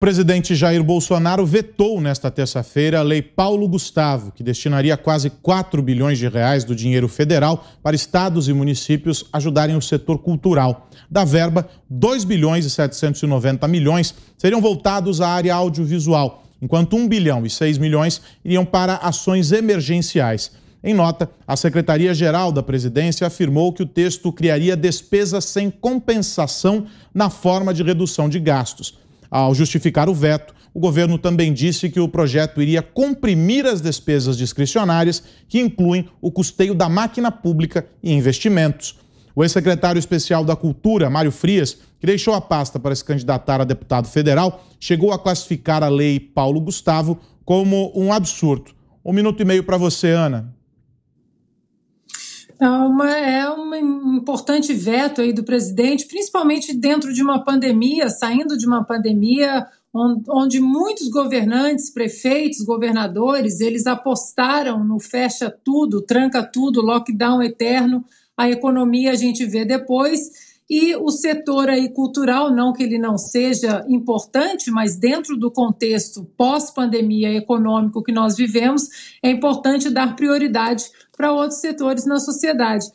O presidente Jair Bolsonaro vetou nesta terça-feira a Lei Paulo Gustavo, que destinaria quase 4 bilhões de reais do dinheiro federal para estados e municípios ajudarem o setor cultural. Da verba, 2 bilhões e 790 milhões seriam voltados à área audiovisual, enquanto 1 bilhão e 6 milhões iriam para ações emergenciais. Em nota, a Secretaria-Geral da Presidência afirmou que o texto criaria despesas sem compensação na forma de redução de gastos ao justificar o veto, o governo também disse que o projeto iria comprimir as despesas discricionárias, que incluem o custeio da máquina pública e investimentos. O ex-secretário especial da Cultura, Mário Frias, que deixou a pasta para se candidatar a deputado federal, chegou a classificar a lei Paulo Gustavo como um absurdo. Um minuto e meio para você, Ana. É, uma, é um importante veto aí do presidente, principalmente dentro de uma pandemia, saindo de uma pandemia onde muitos governantes, prefeitos, governadores, eles apostaram no fecha tudo, tranca tudo, lockdown eterno, a economia a gente vê depois. E o setor aí cultural, não que ele não seja importante, mas dentro do contexto pós-pandemia econômico que nós vivemos, é importante dar prioridade para outros setores na sociedade.